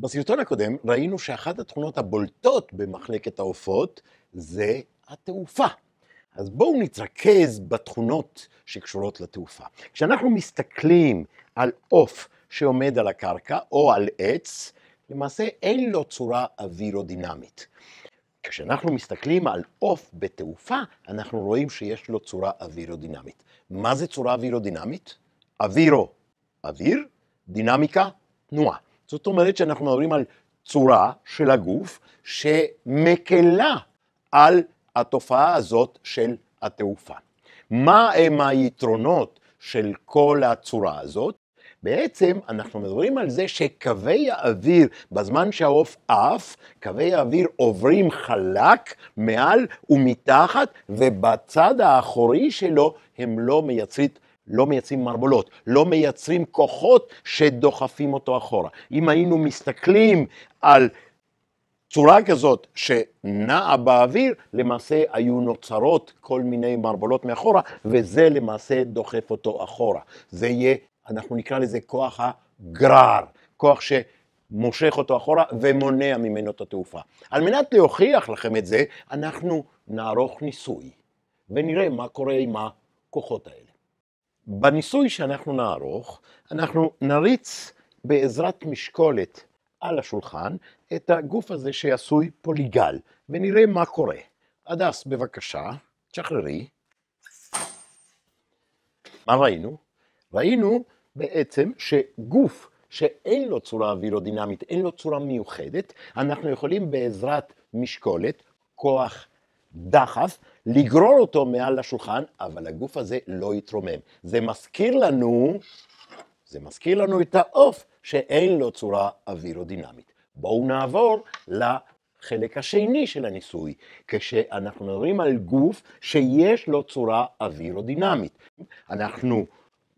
בסרטון הקודם ראינו שאחת התכונות הבולטות במחלקת העופות זה התעופה. אז בואו נתרכז בתכונות שקשורות לתעופה. כשאנחנו מסתכלים על עוף שעומד על הקרקע או על עץ, למעשה אין לו צורה אווירודינמית. כשאנחנו מסתכלים על עוף בתעופה, אנחנו רואים שיש לו צורה אווירודינמית. מה זה צורה אווירודינמית? אווירו, אוויר, דינמיקה, תנועה. זאת אומרת שאנחנו מדברים על צורה של הגוף שמקלה על התופעה הזאת של התעופה. מה הם היתרונות של כל הצורה הזאת? בעצם אנחנו מדברים על זה שקווי האוויר, בזמן שהעוף עף, קווי האוויר עוברים חלק מעל ומתחת, ובצד האחורי שלו הם לא מייצרים לא מייצרים מערבולות, לא מייצרים כוחות שדוחפים אותו אחורה. אם היינו מסתכלים על צורה כזאת שנעה באוויר, למעשה היו נוצרות כל מיני מערבולות מאחורה, וזה למעשה דוחף אותו אחורה. זה יהיה, אנחנו נקרא לזה כוח הגרר, כוח ש... מושך אותו אחורה ומונע ממנו את התעופה. על מנת להוכיח לכם את זה, אנחנו נערוך ניסוי ונראה מה קורה עם הכוחות האלה. בניסוי שאנחנו נערוך, אנחנו נריץ בעזרת משקולת על השולחן את הגוף הזה שעשוי פוליגל, ונראה מה קורה. הדס, בבקשה, תשחררי. מה ראינו? ראינו בעצם שגוף שאין לו צורה אווירודינמית, אין לו צורה מיוחדת, אנחנו יכולים בעזרת משקולת, כוח דחף, לגרור אותו מעל לשולחן, אבל הגוף הזה לא יתרומם. זה מזכיר לנו, זה מזכיר לנו את העוף שאין לו צורה אווירודינמית. בואו נעבור לחלק השני של הניסוי, כשאנחנו מדברים על גוף שיש לו צורה אווירודינמית. אנחנו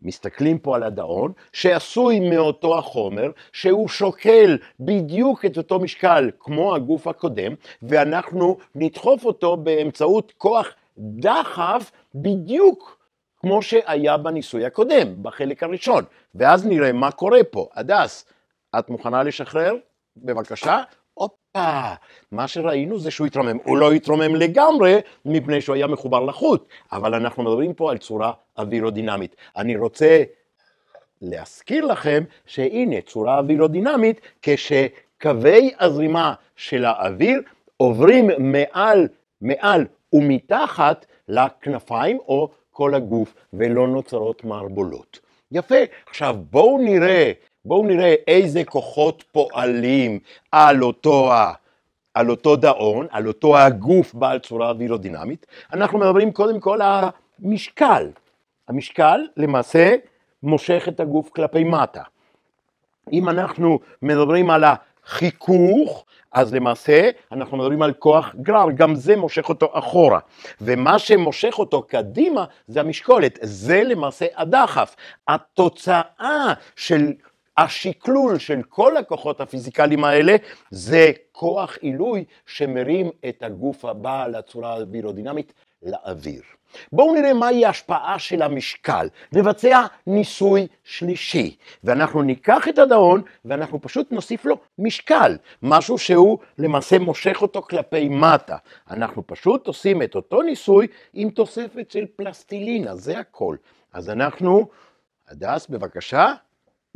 מסתכלים פה על הדאון, שעשוי מאותו החומר, שהוא שוקל בדיוק את אותו משקל כמו הגוף הקודם, ואנחנו נדחוף אותו באמצעות כוח דחף בדיוק כמו שהיה בניסוי הקודם, בחלק הראשון. ואז נראה מה קורה פה. הדס, את מוכנה לשחרר? בבקשה. הופה, מה שראינו זה שהוא התרומם. הוא לא התרומם לגמרי מפני שהוא היה מחובר לחוט, אבל אנחנו מדברים פה על צורה אווירודינמית. אני רוצה להזכיר לכם שהנה צורה אווירודינמית כשקווי הזרימה של האוויר עוברים מעל, מעל ומתחת לכנפיים או כל הגוף ולא נוצרות מערבולות. יפה, עכשיו בואו נראה בואו נראה איזה כוחות פועלים על אותו, ה, על אותו דאון, על אותו הגוף בעל צורה אווירודינמית. אנחנו מדברים קודם כל על המשקל. המשקל למעשה מושך את הגוף כלפי מטה. אם אנחנו מדברים על החיכוך, אז למעשה אנחנו מדברים על כוח גרר, גם זה מושך אותו אחורה. ומה שמושך אותו קדימה זה המשקולת, זה למעשה הדחף. התוצאה של השקלול של כל הכוחות הפיזיקליים האלה זה כוח עילוי שמרים את הגוף הבא לצורה האווירודינמית לאוויר. בואו נראה מהי ההשפעה של המשקל. נבצע ניסוי שלישי, ואנחנו ניקח את הדאון ואנחנו פשוט נוסיף לו משקל, משהו שהוא למעשה מושך אותו כלפי מטה. אנחנו פשוט עושים את אותו ניסוי עם תוספת של פלסטילינה, זה הכל. אז אנחנו, הדס בבקשה.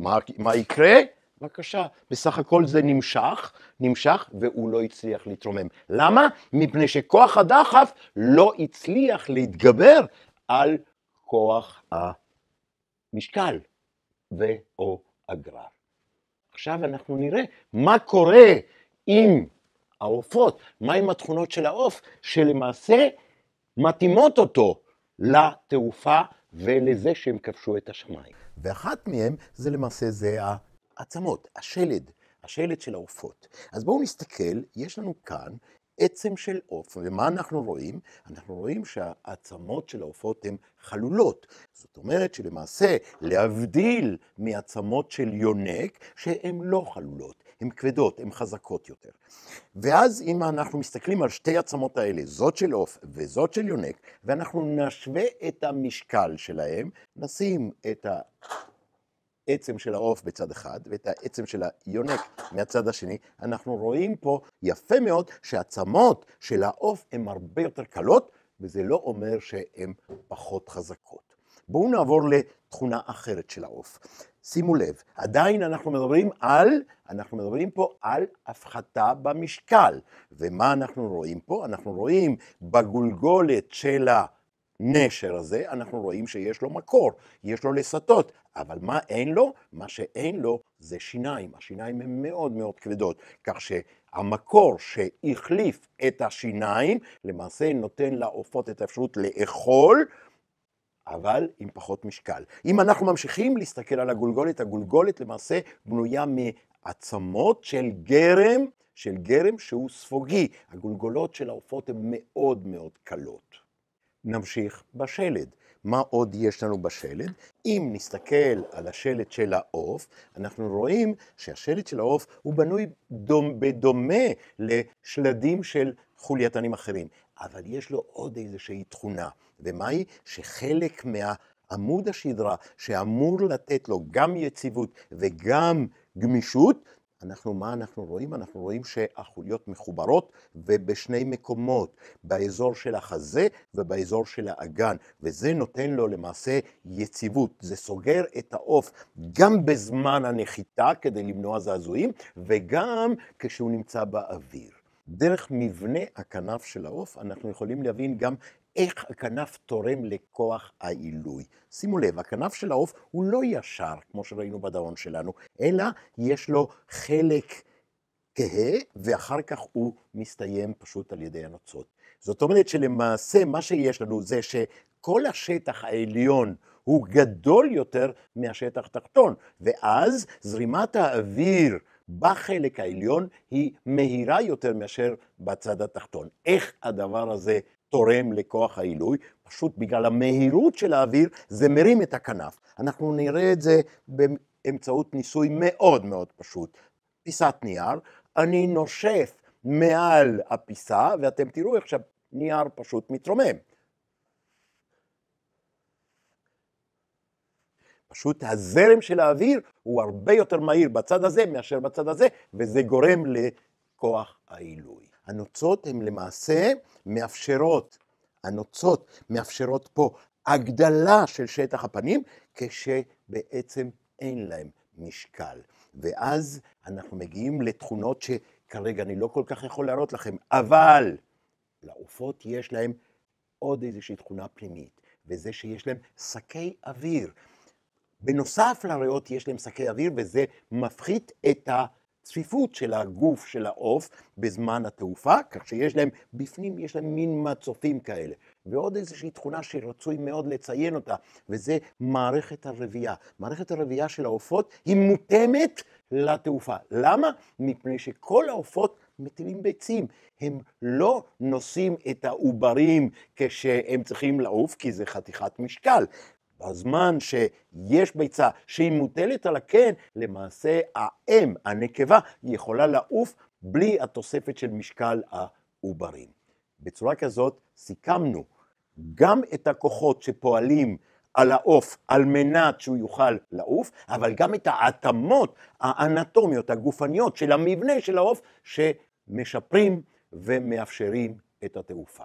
מה, מה יקרה? בבקשה, בסך הכל זה נמשך, נמשך, והוא לא הצליח להתרומם. למה? מפני שכוח הדחף לא הצליח להתגבר על כוח המשקל ו/או הגרר. עכשיו אנחנו נראה מה קורה עם העופות, עם התכונות של העוף שלמעשה מתאימות אותו לתעופה ולזה שהם כבשו את השמיים. ואחת מהן זה למעשה זה העצמות, השלד, השלד של העופות. אז בואו נסתכל, יש לנו כאן עצם של עוף, ומה אנחנו רואים? אנחנו רואים שהעצמות של העופות הן חלולות. זאת אומרת שלמעשה, להבדיל מעצמות של יונק, שהן לא חלולות, הן כבדות, הן חזקות יותר. ואז אם אנחנו מסתכלים על שתי העצמות האלה, זאת של עוף וזאת של יונק, ואנחנו נשווה את המשקל שלהם, נשים את ה... העצם של העוף בצד אחד ואת העצם של היונק מהצד השני, אנחנו רואים פה יפה מאוד שהעצמות של העוף הן הרבה יותר קלות, וזה לא אומר שהן פחות חזקות. בואו נעבור לתכונה אחרת של העוף. שימו לב, עדיין אנחנו מדברים על, אנחנו מדברים פה על הפחתה במשקל. ומה אנחנו רואים פה? אנחנו רואים בגולגולת של ה... הנשר הזה, אנחנו רואים שיש לו מקור, יש לו לסטות, אבל מה אין לו? מה שאין לו זה שיניים. השיניים הן מאוד מאוד כבדות, כך שהמקור שהחליף את השיניים, למעשה נותן לעופות את האפשרות לאכול, אבל עם פחות משקל. אם אנחנו ממשיכים להסתכל על הגולגולת, הגולגולת למעשה בנויה מעצמות של גרם, של גרם שהוא ספוגי. הגולגולות של העופות הן מאוד מאוד קלות. נמשיך בשלד. מה עוד יש לנו בשלד? אם נסתכל על השלד של העוף, אנחנו רואים שהשלד של העוף הוא בנוי דומ, בדומה לשלדים של חולייתנים אחרים, אבל יש לו עוד איזושהי תכונה, ומהי? שחלק מהעמוד השדרה שאמור לתת לו גם יציבות וגם גמישות, אנחנו, מה אנחנו רואים? אנחנו רואים שהחוליות מחוברות ובשני מקומות, באזור של החזה ובאזור של האגן, וזה נותן לו למעשה יציבות, זה סוגר את העוף גם בזמן הנחיתה כדי למנוע זעזועים וגם כשהוא נמצא באוויר. דרך מבנה הכנף של העוף אנחנו יכולים להבין גם איך הכנף תורם לכוח העילוי. שימו לב, הכנף של העוף הוא לא ישר, כמו שראינו בדאון שלנו, אלא יש לו חלק כהה, ואחר כך הוא מסתיים פשוט על ידי הנוצות. זאת אומרת שלמעשה מה שיש לנו זה שכל השטח העליון הוא גדול יותר מהשטח התחתון, ואז זרימת האוויר בחלק העליון היא מהירה יותר מאשר בצד התחתון. איך הדבר הזה תורם לכוח העילוי, פשוט בגלל המהירות של האוויר זה מרים את הכנף. אנחנו נראה את זה באמצעות ניסוי מאוד מאוד פשוט. פיסת נייר, אני נושף מעל הפיסה ואתם תראו איך שהנייר פשוט מתרומם. פשוט הזרם של האוויר הוא הרבה יותר מהיר בצד הזה מאשר בצד הזה, וזה גורם לכוח העילוי. הנוצות הן למעשה מאפשרות, הנוצות מאפשרות פה הגדלה של שטח הפנים, כשבעצם אין להם משקל. ואז אנחנו מגיעים לתכונות שכרגע אני לא כל כך יכול להראות לכם, אבל לעופות יש להם עוד איזושהי תכונה פנימית, וזה שיש להם שקי אוויר. בנוסף לריאות יש להם שקי אוויר, וזה מפחית את ה... הצפיפות של הגוף של העוף בזמן התעופה, כך שיש להם, בפנים יש להם מין מצופים כאלה. ועוד איזושהי תכונה שרצוי מאוד לציין אותה, וזה מערכת הרבייה. מערכת הרבייה של העופות היא מותאמת לתעופה. למה? מפני שכל העופות מטילים ביצים. הם לא נושאים את העוברים כשהם צריכים לעוף, כי זה חתיכת משקל. בזמן שיש ביצה שהיא מוטלת על הקן, למעשה האם, הנקבה, היא יכולה לעוף בלי התוספת של משקל העוברים. בצורה כזאת סיכמנו גם את הכוחות שפועלים על העוף על מנת שהוא יוכל לעוף, אבל גם את ההתאמות האנטומיות, הגופניות של המבנה של העוף, שמשפרים ומאפשרים את התעופה.